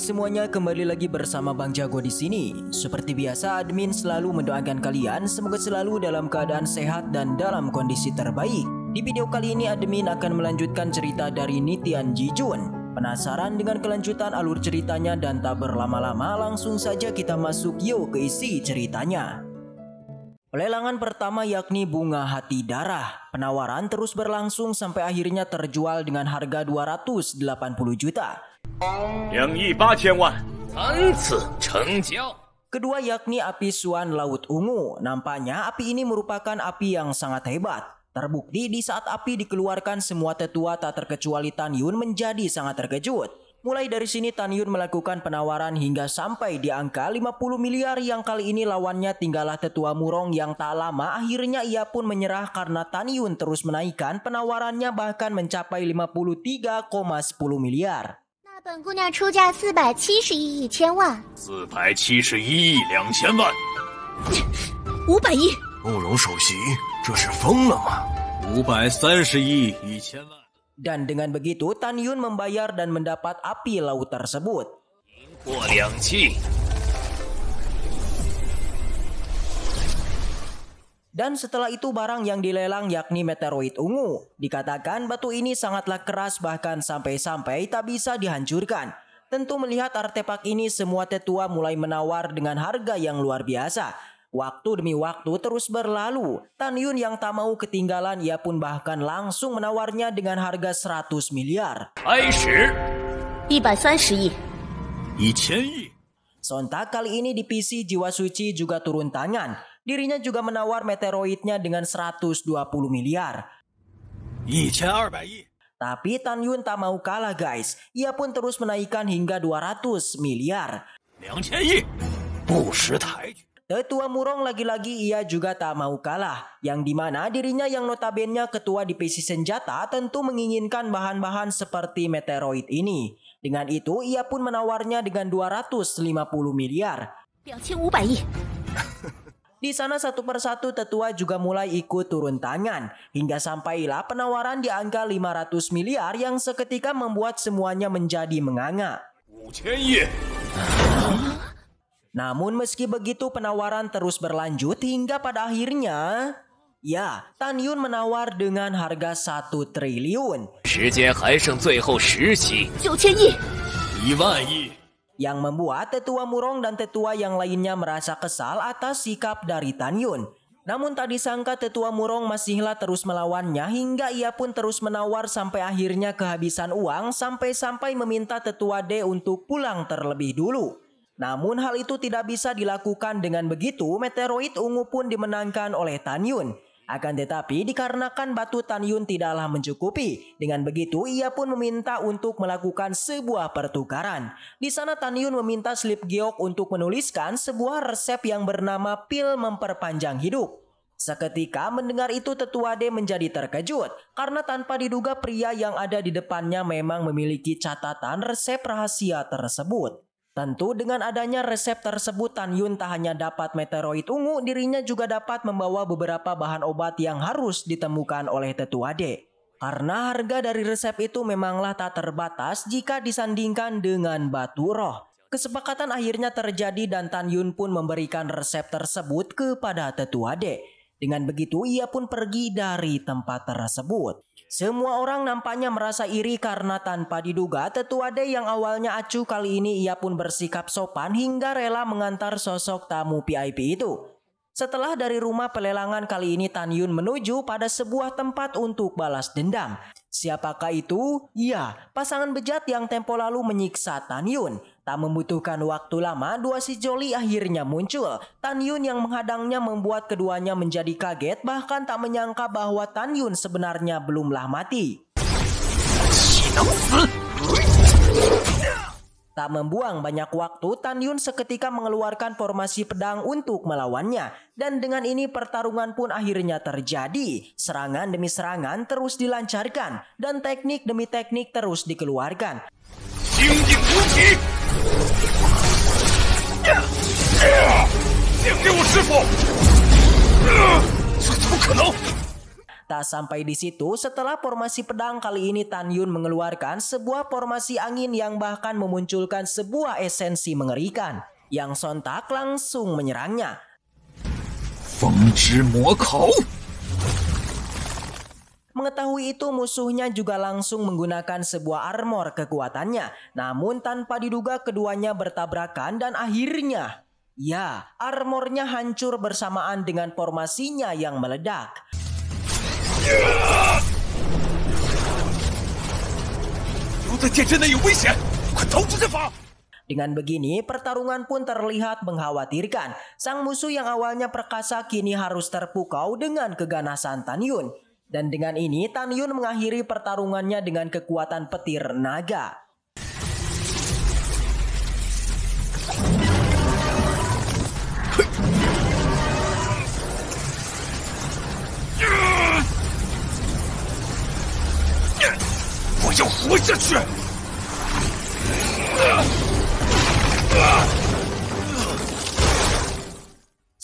semuanya, kembali lagi bersama Bang Jago di sini. Seperti biasa, admin selalu mendoakan kalian semoga selalu dalam keadaan sehat dan dalam kondisi terbaik. Di video kali ini admin akan melanjutkan cerita dari Nitian Jijun. Penasaran dengan kelanjutan alur ceritanya dan tak berlama-lama langsung saja kita masuk yuk ke isi ceritanya. Lelangan pertama yakni bunga hati darah. Penawaran terus berlangsung sampai akhirnya terjual dengan harga 280 juta. 两亿八千万，三次成交。Kedua yakni api Suan Laut Ungu. Nampaknya api ini merupakan api yang sangat hebat. Terbukti di saat api dikeluarkan semua tetua tak terkecuali Tan Yun menjadi sangat terkejut. Mulai dari sini Tan Yun melakukan penawaran hingga sampai di angka 50 miliar yang kali ini lawannya tinggallah tetua murong yang tak lama akhirnya ia pun menyerah karena Tan Yun terus menaikkan penawarannya bahkan mencapai 53,10 miliar. 本姑娘出价四百七十亿一千万，四百七十一亿两千万，五百亿。慕容首席，这是疯了吗？五百三十亿一千万。Dan dengan begitu, Tanyun membayar dan mendapat api laut tersebut. 过两气。Dan setelah itu barang yang dilelang yakni meteoroid ungu. Dikatakan batu ini sangatlah keras bahkan sampai-sampai tak bisa dihancurkan. Tentu melihat artefak ini semua tetua mulai menawar dengan harga yang luar biasa. Waktu demi waktu terus berlalu. Tan Yun yang tak mau ketinggalan ia pun bahkan langsung menawarnya dengan harga 100 miliar. Sontak kali ini di PC Jiwa Suci juga turun tangan dirinya juga menawar meteoroidnya dengan 120 miliar. Tapi Tan Yun tak mau kalah guys. Ia pun terus menaikkan hingga 200 miliar. Tetua Murong lagi-lagi ia juga tak mau kalah, yang dimana dirinya yang notabene ketua di PC senjata tentu menginginkan bahan-bahan seperti meteoroid ini. Dengan itu ia pun menawarnya dengan 250 miliar. 2500 miliar. Di sana satu persatu tetua juga mulai ikut turun tangan, hingga sampailah penawaran di angka 500 miliar yang seketika membuat semuanya menjadi menganga. Namun meski begitu penawaran terus berlanjut hingga pada akhirnya Ya, Tan Yun menawar dengan harga 1 triliun. 时间还剩最后10 yang membuat tetua Murong dan tetua yang lainnya merasa kesal atas sikap dari Tan Yun. Namun tak disangka tetua Murong masihlah terus melawannya hingga ia pun terus menawar sampai akhirnya kehabisan uang sampai-sampai meminta tetua D untuk pulang terlebih dulu. Namun hal itu tidak bisa dilakukan dengan begitu meteroid ungu pun dimenangkan oleh Tan Yun. Akan tetapi dikarenakan batu Tanyun tidaklah mencukupi, dengan begitu ia pun meminta untuk melakukan sebuah pertukaran. Di sana Tanyun meminta Slip Geok untuk menuliskan sebuah resep yang bernama pil memperpanjang hidup. Seketika mendengar itu Tetua D menjadi terkejut karena tanpa diduga pria yang ada di depannya memang memiliki catatan resep rahasia tersebut. Tentu dengan adanya resep tersebut Tan Yun tak hanya dapat meteoroid ungu, dirinya juga dapat membawa beberapa bahan obat yang harus ditemukan oleh Tetuade. Karena harga dari resep itu memanglah tak terbatas jika disandingkan dengan batu roh. Kesepakatan akhirnya terjadi dan Tan Yun pun memberikan resep tersebut kepada Tetuade. Dengan begitu ia pun pergi dari tempat tersebut. Semua orang nampaknya merasa iri karena tanpa diduga ada yang awalnya acuh kali ini ia pun bersikap sopan hingga rela mengantar sosok tamu VIP itu. Setelah dari rumah pelelangan kali ini Tan Yun menuju pada sebuah tempat untuk balas dendam. Siapakah itu? Ya, pasangan bejat yang tempo lalu menyiksa Tan Yun. Tak membutuhkan waktu lama, dua si Joli akhirnya muncul. Tan Yun yang menghadangnya membuat keduanya menjadi kaget bahkan tak menyangka bahwa Tan Yun sebenarnya belumlah mati. Tak membuang banyak waktu, Tan Yun seketika mengeluarkan formasi pedang untuk melawannya. Dan dengan ini pertarungan pun akhirnya terjadi. Serangan demi serangan terus dilancarkan dan teknik demi teknik terus dikeluarkan. Tak sampai di situ, setelah formasi pedang kali ini Tan Yun mengeluarkan sebuah formasi angin yang bahkan memunculkan sebuah esensi mengerikan. Yang sontak langsung menyerangnya. Feng Zhi Mengetahui itu musuhnya juga langsung menggunakan sebuah armor kekuatannya. Namun tanpa diduga keduanya bertabrakan dan akhirnya ya armornya hancur bersamaan dengan formasinya yang meledak. Dengan begini, pertarungan pun terlihat mengkhawatirkan. Sang musuh yang awalnya perkasa kini harus terpukau dengan keganasan Tan Yun. Dan dengan ini Tan Yun mengakhiri pertarungannya dengan kekuatan petir naga. Saya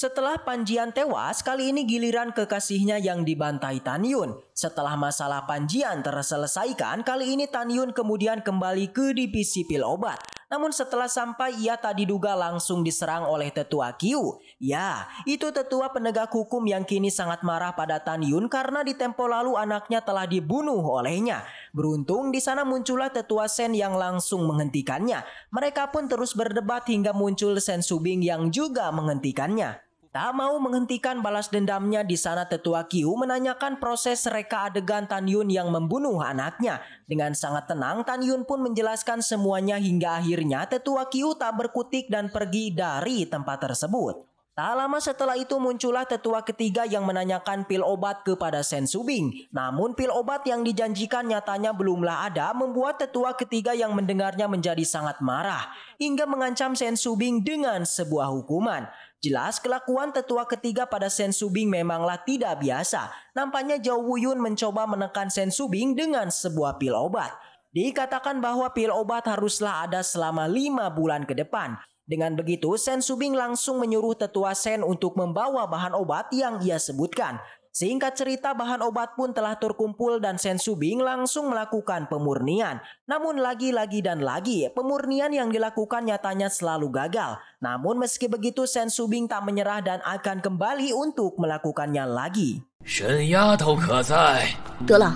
setelah Panjian tewas, kali ini giliran kekasihnya yang dibantai Tan Yun. Setelah masalah Panjian terselesaikan, kali ini Tan Yun kemudian kembali ke divisi pil obat. Namun setelah sampai ia tak diduga langsung diserang oleh tetua Kyu. Ya, itu tetua penegak hukum yang kini sangat marah pada Tan Yun karena di tempo lalu anaknya telah dibunuh olehnya. Beruntung di sana muncullah tetua Sen yang langsung menghentikannya. Mereka pun terus berdebat hingga muncul Sen Subing yang juga menghentikannya. Tak mau menghentikan balas dendamnya di sana tetua Kiu menanyakan proses reka adegan Tan Yun yang membunuh anaknya. Dengan sangat tenang Tan Yun pun menjelaskan semuanya hingga akhirnya tetua Kiu tak berkutik dan pergi dari tempat tersebut. Tak lama setelah itu muncullah tetua ketiga yang menanyakan pil obat kepada Sen Subing. Namun pil obat yang dijanjikan nyatanya belumlah ada membuat tetua ketiga yang mendengarnya menjadi sangat marah. Hingga mengancam Sen Subing dengan sebuah hukuman. Jelas kelakuan tetua ketiga pada Sen Subing memanglah tidak biasa. Nampaknya Zhao Wuyun mencoba menekan Sen Subing dengan sebuah pil obat. Dikatakan bahwa pil obat haruslah ada selama lima bulan ke depan. Dengan begitu, Sen Subing langsung menyuruh tetua Sen untuk membawa bahan obat yang ia sebutkan. Singkat cerita, bahan obat pun telah terkumpul dan Sen Subing langsung melakukan pemurnian. Namun lagi-lagi dan lagi, pemurnian yang dilakukan nyatanya selalu gagal. Namun meski begitu, Sen Subing tak menyerah dan akan kembali untuk melakukannya lagi. 神丫头可在？得了，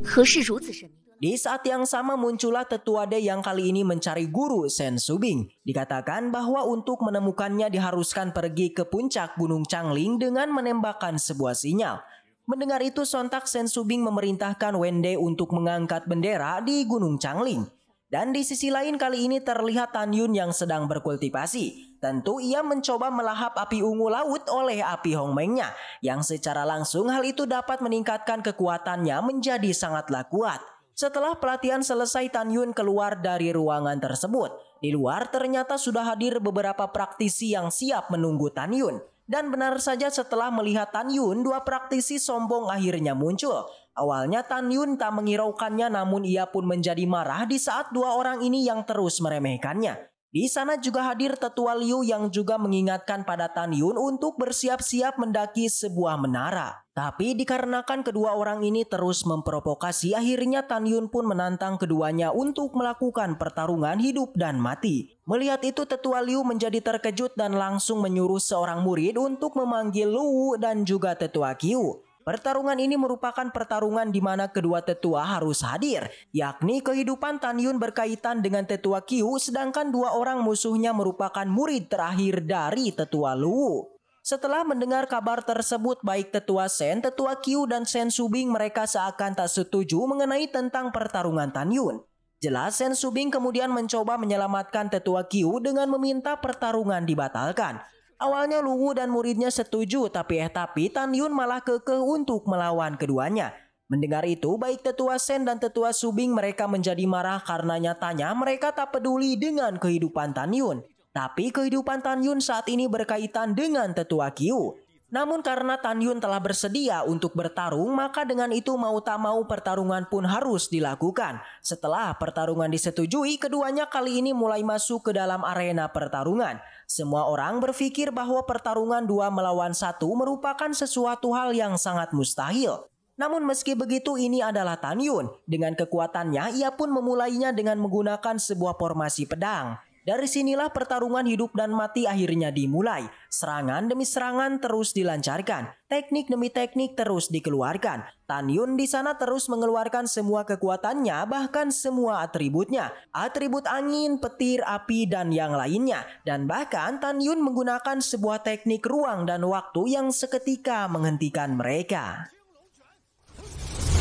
何事如此神秘？di saat yang sama muncullah tetuade yang kali ini mencari guru Sen Subing. Dikatakan bahwa untuk menemukannya diharuskan pergi ke puncak Gunung Changling dengan menembakkan sebuah sinyal. Mendengar itu sontak Sen Subing memerintahkan Wende untuk mengangkat bendera di Gunung Changling. Dan di sisi lain kali ini terlihat Tan Yun yang sedang berkultivasi. Tentu ia mencoba melahap api ungu laut oleh api Hong Mengnya, Yang secara langsung hal itu dapat meningkatkan kekuatannya menjadi sangatlah kuat. Setelah pelatihan selesai Tan Yun keluar dari ruangan tersebut. Di luar ternyata sudah hadir beberapa praktisi yang siap menunggu Tan Yun. Dan benar saja setelah melihat Tan Yun, dua praktisi sombong akhirnya muncul. Awalnya Tan Yun tak mengiraukannya namun ia pun menjadi marah di saat dua orang ini yang terus meremehkannya. Di sana juga hadir tetua Liu yang juga mengingatkan pada Tan Yun untuk bersiap-siap mendaki sebuah menara. Tapi dikarenakan kedua orang ini terus memprovokasi, akhirnya Tan Yun pun menantang keduanya untuk melakukan pertarungan hidup dan mati. Melihat itu tetua Liu menjadi terkejut dan langsung menyuruh seorang murid untuk memanggil Lu dan juga tetua Qiu. Pertarungan ini merupakan pertarungan di mana kedua tetua harus hadir, yakni kehidupan Tan Yun berkaitan dengan tetua Kiu, sedangkan dua orang musuhnya merupakan murid terakhir dari tetua Lu. Setelah mendengar kabar tersebut baik tetua Sen, tetua Kiu, dan Sen Subing mereka seakan tak setuju mengenai tentang pertarungan Tan Yun. Jelas Sen Subing kemudian mencoba menyelamatkan tetua Kiu dengan meminta pertarungan dibatalkan. Awalnya Luwu dan muridnya setuju tapi eh tapi Tan Yun malah kekeh untuk melawan keduanya. Mendengar itu, baik tetua Sen dan tetua Subing mereka menjadi marah karena nyatanya mereka tak peduli dengan kehidupan Tan Yun. Tapi kehidupan Tan Yun saat ini berkaitan dengan tetua Kiu. Namun karena Tan Yun telah bersedia untuk bertarung, maka dengan itu mau tak mau pertarungan pun harus dilakukan. Setelah pertarungan disetujui, keduanya kali ini mulai masuk ke dalam arena pertarungan. Semua orang berpikir bahwa pertarungan dua melawan satu merupakan sesuatu hal yang sangat mustahil. Namun meski begitu ini adalah Tan Yun. Dengan kekuatannya, ia pun memulainya dengan menggunakan sebuah formasi pedang. Dari sinilah pertarungan hidup dan mati akhirnya dimulai. Serangan demi serangan terus dilancarkan, teknik demi teknik terus dikeluarkan. Tan Yun di sana terus mengeluarkan semua kekuatannya bahkan semua atributnya. Atribut angin, petir, api, dan yang lainnya. Dan bahkan Tan Yun menggunakan sebuah teknik ruang dan waktu yang seketika menghentikan mereka.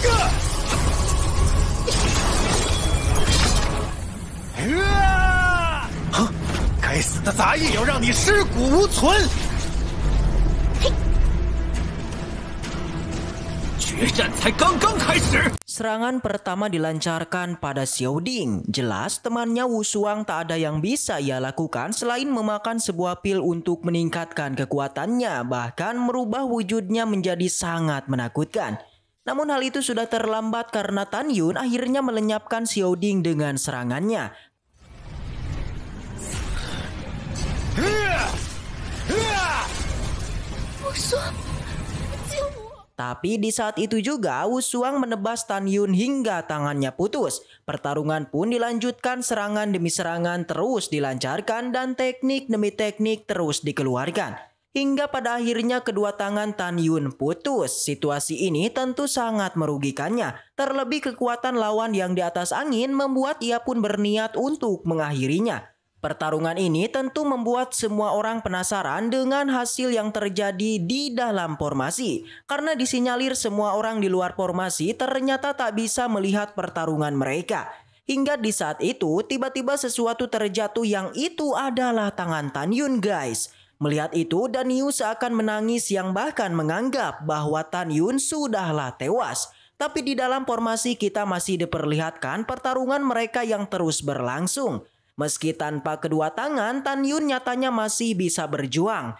Gah! 哼，该死的杂役要让你尸骨无存！Serangan pertama dilancarkan pada Xiao Ding. Jelas temannya Wu Shuang tak ada yang bisa ia lakukan selain memakan sebuah pil untuk meningkatkan kekuatannya, bahkan merubah wujudnya menjadi sangat menakutkan. Namun hal itu sudah terlambat karena Tan Yun akhirnya melenyapkan Xiao Ding dengan serangannya. Tapi di saat itu juga Wushuang menebas Tan Yun hingga tangannya putus. Pertarungan pun dilanjutkan serangan demi serangan terus dilancarkan dan teknik demi teknik terus dikeluarkan. Hingga pada akhirnya kedua tangan Tan Yun putus. Situasi ini tentu sangat merugikannya. Terlebih kekuatan lawan yang di atas angin membuat ia pun berniat untuk mengakhirinya. Pertarungan ini tentu membuat semua orang penasaran dengan hasil yang terjadi di dalam formasi, karena disinyalir semua orang di luar formasi ternyata tak bisa melihat pertarungan mereka. Hingga di saat itu, tiba-tiba sesuatu terjatuh yang itu adalah tangan Tan Yun guys. Melihat itu, Dan Yu seakan menangis yang bahkan menganggap bahwa Tan Yun sudahlah tewas. Tapi di dalam formasi kita masih diperlihatkan pertarungan mereka yang terus berlangsung. Meski tanpa kedua tangan, Tan Yun nyatanya masih bisa berjuang.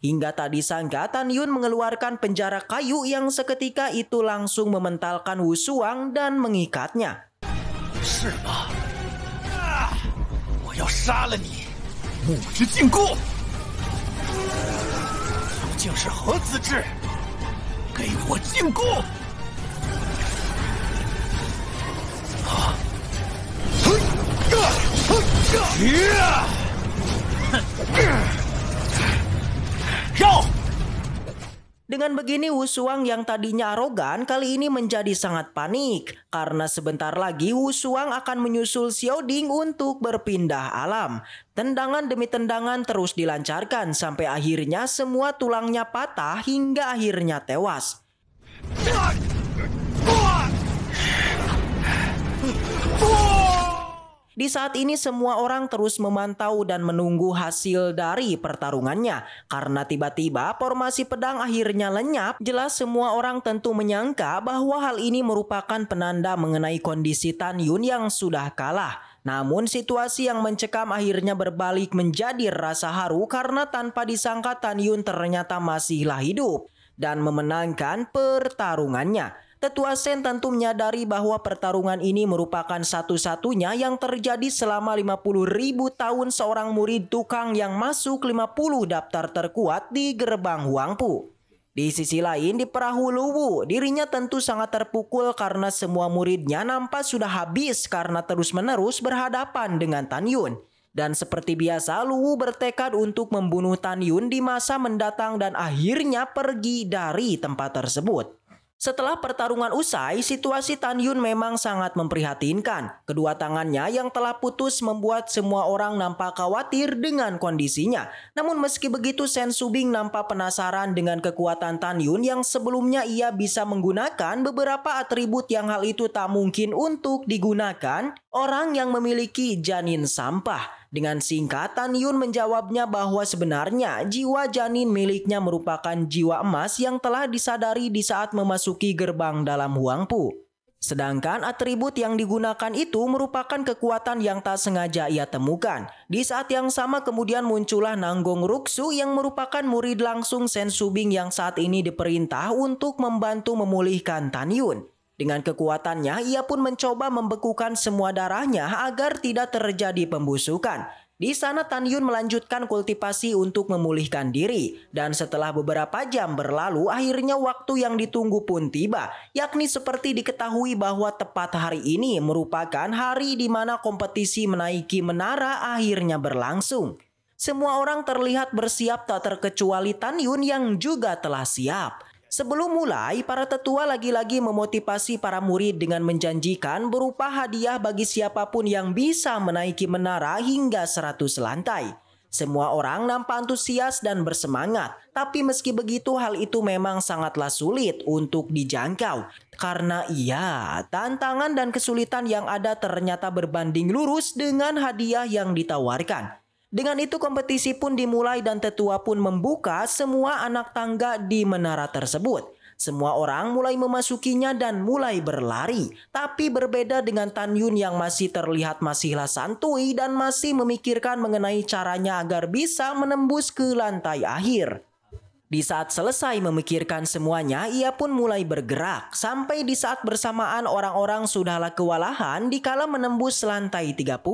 Hingga tak disangka Tan Yun mengeluarkan penjara kayu yang seketika itu langsung mementalkan Wu Suang dan mengikatnya. Ah, Dengan begini Wusuang yang tadinya arogan kali ini menjadi sangat panik karena sebentar lagi Wusuang akan menyusul Xiao Ding untuk berpindah alam. Tendangan demi tendangan terus dilancarkan sampai akhirnya semua tulangnya patah hingga akhirnya tewas. Di saat ini semua orang terus memantau dan menunggu hasil dari pertarungannya. Karena tiba-tiba formasi pedang akhirnya lenyap, jelas semua orang tentu menyangka bahwa hal ini merupakan penanda mengenai kondisi Tan Yun yang sudah kalah. Namun situasi yang mencekam akhirnya berbalik menjadi rasa haru karena tanpa disangka Tan Yun ternyata masihlah hidup dan memenangkan pertarungannya. Tetua Sen tentu menyadari bahwa pertarungan ini merupakan satu-satunya yang terjadi selama 50 ribu tahun seorang murid tukang yang masuk 50 daftar terkuat di gerbang Huangpu. Di sisi lain, di perahu Luwu, dirinya tentu sangat terpukul karena semua muridnya nampak sudah habis karena terus-menerus berhadapan dengan Tan Yun. Dan seperti biasa, Luwu bertekad untuk membunuh Tan Yun di masa mendatang dan akhirnya pergi dari tempat tersebut. Setelah pertarungan usai, situasi Tan Yun memang sangat memprihatinkan. Kedua tangannya yang telah putus membuat semua orang nampak khawatir dengan kondisinya. Namun meski begitu, Sen Subing nampak penasaran dengan kekuatan Tan Yun yang sebelumnya ia bisa menggunakan beberapa atribut yang hal itu tak mungkin untuk digunakan orang yang memiliki janin sampah. Dengan singkatan Yun menjawabnya bahwa sebenarnya jiwa janin miliknya merupakan jiwa emas yang telah disadari di saat memasuki gerbang dalam Huangpu. Sedangkan atribut yang digunakan itu merupakan kekuatan yang tak sengaja ia temukan. Di saat yang sama kemudian muncullah Nanggong Ruksu yang merupakan murid langsung Sen Subing yang saat ini diperintah untuk membantu memulihkan Tan Yun. Dengan kekuatannya, ia pun mencoba membekukan semua darahnya agar tidak terjadi pembusukan. Di sana Tan Yun melanjutkan kultivasi untuk memulihkan diri dan setelah beberapa jam berlalu akhirnya waktu yang ditunggu pun tiba yakni seperti diketahui bahwa tepat hari ini merupakan hari di mana kompetisi menaiki menara akhirnya berlangsung. Semua orang terlihat bersiap tak terkecuali Tan Yun yang juga telah siap. Sebelum mulai, para tetua lagi-lagi memotivasi para murid dengan menjanjikan berupa hadiah bagi siapapun yang bisa menaiki menara hingga 100 lantai. Semua orang nampak antusias dan bersemangat, tapi meski begitu hal itu memang sangatlah sulit untuk dijangkau. Karena iya, tantangan dan kesulitan yang ada ternyata berbanding lurus dengan hadiah yang ditawarkan. Dengan itu kompetisi pun dimulai dan tetua pun membuka semua anak tangga di menara tersebut. Semua orang mulai memasukinya dan mulai berlari. Tapi berbeda dengan Tan Yun yang masih terlihat masihlah santui dan masih memikirkan mengenai caranya agar bisa menembus ke lantai akhir. Di saat selesai memikirkan semuanya, ia pun mulai bergerak. Sampai di saat bersamaan orang-orang sudahlah kewalahan di kala menembus lantai 30.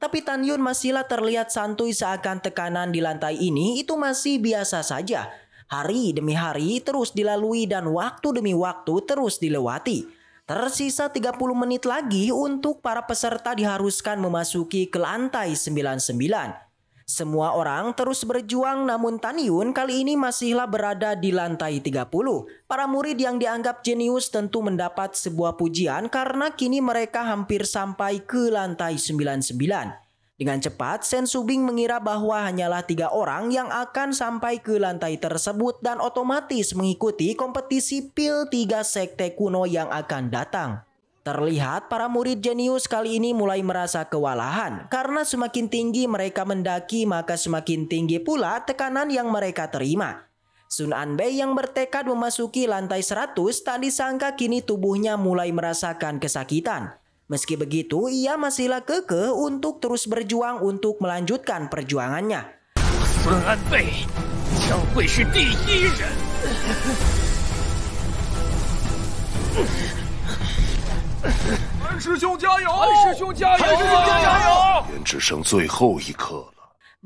Tapi Tan Yun masihlah terlihat santuy seakan tekanan di lantai ini itu masih biasa saja. Hari demi hari terus dilalui dan waktu demi waktu terus dilewati. Tersisa 30 menit lagi untuk para peserta diharuskan memasuki ke lantai 99. Semua orang terus berjuang namun Tan kali ini masihlah berada di lantai 30. Para murid yang dianggap jenius tentu mendapat sebuah pujian karena kini mereka hampir sampai ke lantai 99. Dengan cepat, Sen Subing mengira bahwa hanyalah tiga orang yang akan sampai ke lantai tersebut dan otomatis mengikuti kompetisi pil tiga sekte kuno yang akan datang. Terlihat para murid jenius kali ini mulai merasa kewalahan karena semakin tinggi mereka mendaki maka semakin tinggi pula tekanan yang mereka terima. Sun Anbei yang bertekad memasuki lantai 100 tak disangka kini tubuhnya mulai merasakan kesakitan. Meski begitu, ia masihlah kekeh untuk terus berjuang untuk melanjutkan perjuangannya. Sun Anbei, kau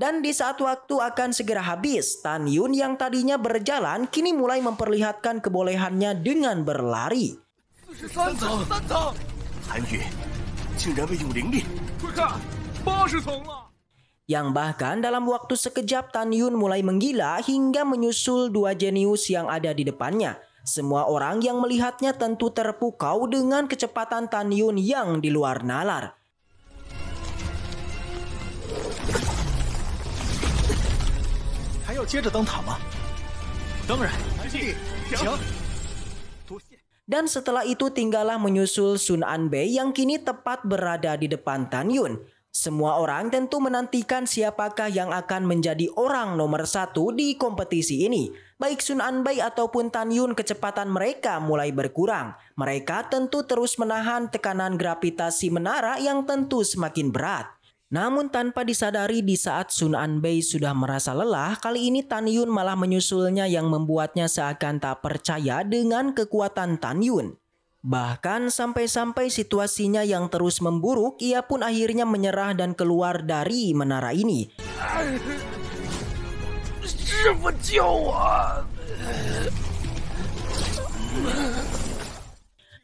dan di saat waktu akan segera habis, Tan Yun yang tadinya berjalan kini mulai memperlihatkan kebolehannya dengan berlari. yang bahkan dalam waktu sekejap Tan Yun mulai menggila hingga menyusul dua jenius yang ada di depannya. Semua orang yang melihatnya tentu terpukau dengan kecepatan Tan Yun yang di luar nalar. Dan setelah itu tinggallah menyusul Sun Anbei yang kini tepat berada di depan Tan Yun. Semua orang tentu menantikan siapakah yang akan menjadi orang nomor satu di kompetisi ini. Baik Sun Bai ataupun Tan Yun kecepatan mereka mulai berkurang. Mereka tentu terus menahan tekanan gravitasi menara yang tentu semakin berat. Namun tanpa disadari di saat Sun Anbei sudah merasa lelah, kali ini Tan Yun malah menyusulnya yang membuatnya seakan tak percaya dengan kekuatan Tan Yun. Bahkan sampai-sampai situasinya yang terus memburuk, ia pun akhirnya menyerah dan keluar dari menara ini. 师傅救我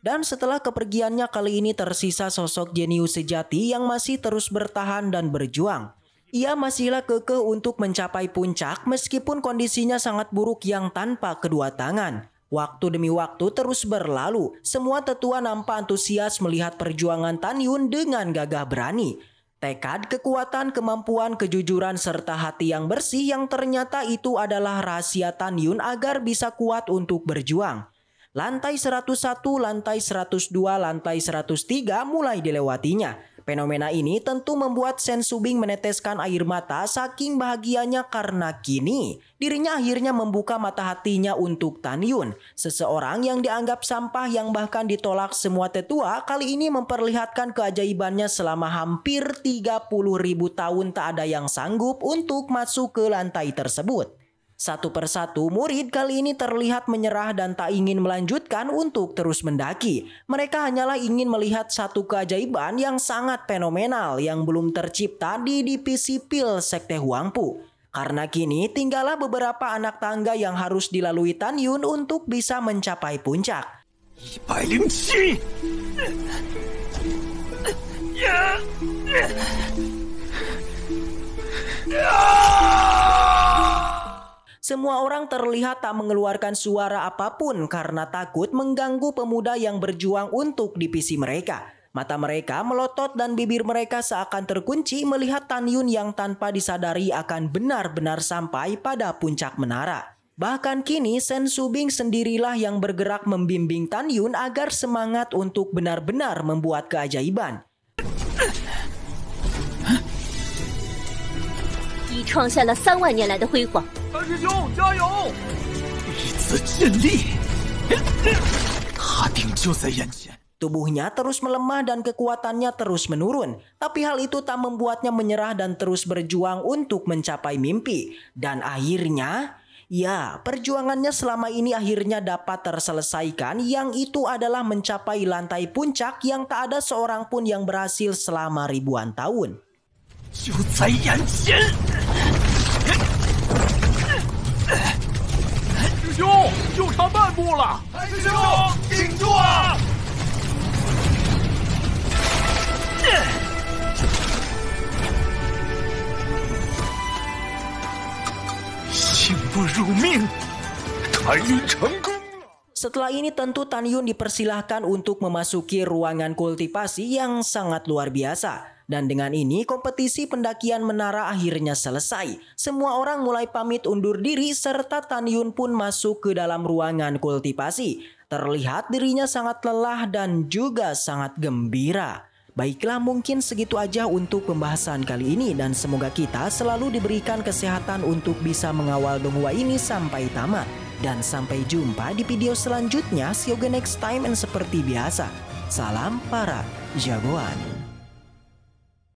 ！Dan setelah kepergiannya kali ini tersisa sosok jenius sejati yang masih terus bertahan dan berjuang. Ia masihlah kekeh untuk mencapai puncak meskipun kondisinya sangat buruk yang tanpa kedua tangan. Waktu demi waktu terus berlalu, semua tetua nampak antusias melihat perjuangan Tan Yun dengan gagah berani. Tekad, kekuatan, kemampuan, kejujuran, serta hati yang bersih yang ternyata itu adalah rahasia Tan Yun agar bisa kuat untuk berjuang. Lantai 101, lantai 102, lantai 103 mulai dilewatinya. Fenomena ini tentu membuat Sen Subing meneteskan air mata saking bahagianya karena kini dirinya akhirnya membuka mata hatinya untuk Tan Yun. Seseorang yang dianggap sampah yang bahkan ditolak semua tetua kali ini memperlihatkan keajaibannya selama hampir 30 ribu tahun tak ada yang sanggup untuk masuk ke lantai tersebut. Satu persatu, murid kali ini terlihat menyerah dan tak ingin melanjutkan untuk terus mendaki. Mereka hanyalah ingin melihat satu keajaiban yang sangat fenomenal yang belum tercipta di divisi pil Sekte Huangpu. Karena kini tinggallah beberapa anak tangga yang harus dilalui Tan Yun untuk bisa mencapai puncak. Ya. ya! ya! Semua orang terlihat tak mengeluarkan suara apapun karena takut mengganggu pemuda yang berjuang untuk divisi mereka. Mata mereka melotot dan bibir mereka seakan terkunci melihat Tan Yun yang tanpa disadari akan benar-benar sampai pada puncak menara. Bahkan kini Sen Subing sendirilah yang bergerak membimbing Tan Yun agar semangat untuk benar-benar membuat keajaiban. 创下了三万年来的辉煌。三师兄加油！一次震力，哈丁就在眼前。Tubuhnya terus melemah dan kekuatannya terus menurun, tapi hal itu tak membuatnya menyerah dan terus berjuang untuk mencapai mimpi. Dan akhirnya, ya, perjuangannya selama ini akhirnya dapat terselesaikan, yang itu adalah mencapai lantai puncak yang tak ada seorang pun yang berhasil selama ribuan tahun. 就在眼前，师兄，就差半步了，师兄，顶住啊！幸不辱命，探云成功。Setelah ini tentu Tan Yun dipersilahkan untuk memasuki ruangan kultivasi yang sangat luar biasa. Dan dengan ini kompetisi pendakian menara akhirnya selesai. Semua orang mulai pamit undur diri serta Tan Yun pun masuk ke dalam ruangan kultivasi. Terlihat dirinya sangat lelah dan juga sangat gembira. Baiklah mungkin segitu aja untuk pembahasan kali ini dan semoga kita selalu diberikan kesehatan untuk bisa mengawal donghua ini sampai tamat. Dan sampai jumpa di video selanjutnya, see you next time and seperti biasa, salam para jagoan.